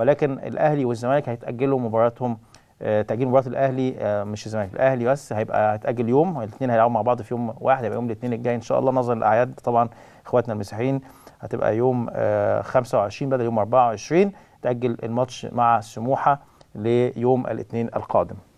ولكن الاهلي والزمالك هيتاجلوا مباراتهم آه، تاجيل مباراه الاهلي آه، مش الزمالك الاهلي بس هيبقى هيتاجل يوم الاثنين هيلعبوا مع بعض في يوم واحد هيبقى يوم الاثنين الجاي ان شاء الله نظرا للاعياد طبعا اخواتنا المسيحيين هتبقى يوم 25 آه، بدل يوم 24 تاجل الماتش مع سموحه ليوم الاثنين القادم